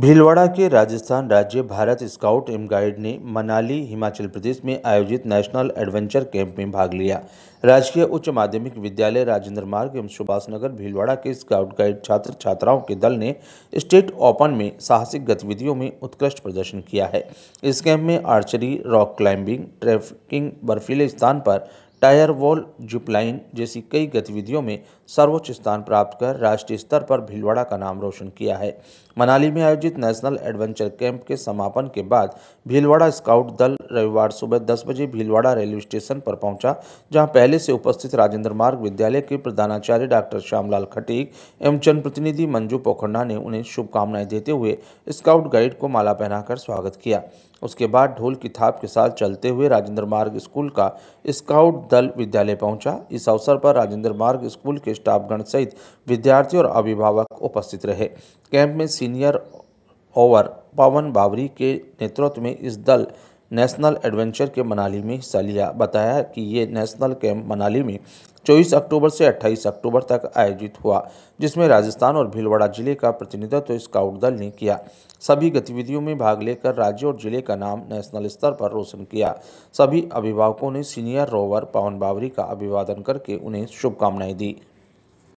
भीलवाड़ा के राजस्थान राज्य भारत स्काउट एवं गाइड ने मनाली हिमाचल प्रदेश में आयोजित नेशनल एडवेंचर कैंप में भाग लिया राजकीय उच्च माध्यमिक विद्यालय राजेंद्र मार्ग एवं सुभाष नगर भीलवाड़ा के स्काउट गाइड छात्र छात्राओं के दल ने स्टेट ओपन में साहसिक गतिविधियों में उत्कृष्ट प्रदर्शन किया है इस कैंप में आर्चरी रॉक क्लाइंबिंग ट्रैफिकिंग बर्फीले स्थान पर टायर वॉल जिपलाइन जैसी कई गतिविधियों में सर्वोच्च स्थान प्राप्त कर राष्ट्रीय स्तर पर भीलवाड़ा का नाम रोशन किया है मनाली में आयोजित नेशनल एडवेंचर कैंप के समापन के बाद भीलवाड़ा स्काउट दल रविवार सुबह दस बजे भीलवाड़ा रेलवे स्टेशन पर पहुंचा जहां पहले से उपस्थित राजेंद्र मार्ग विद्यालय के प्रधानाचार्य डॉक्टर श्यामलाल खटीक एवं जनप्रतिनिधि मंजू पोखरना ने उन्हें शुभकामनाएं देते हुए स्काउट गाइड को माला पहनाकर स्वागत किया उसके बाद ढोल की थाप के साथ चलते हुए राजेंद्र मार्ग स्कूल का स्काउट दल विद्यालय पहुंचा इस अवसर पर राजेंद्र मार्ग स्कूल के स्टाफगण सहित विद्यार्थी और अभिभावक उपस्थित रहे कैंप में सीनियर ओवर पवन बावरी के नेतृत्व में इस दल नेशनल एडवेंचर के मनाली में हिस्सा लिया बताया कि ये नेशनल कैंप मनाली में 24 अक्टूबर से 28 अक्टूबर तक आयोजित हुआ जिसमें राजस्थान और भीलवाड़ा जिले का प्रतिनिधित्व तो स्काउट दल ने किया सभी गतिविधियों में भाग लेकर राज्य और जिले का नाम नेशनल स्तर पर रोशन किया सभी अभिभावकों ने सीनियर रोवर पवन बावरी का अभिवादन करके उन्हें शुभकामनाएं दी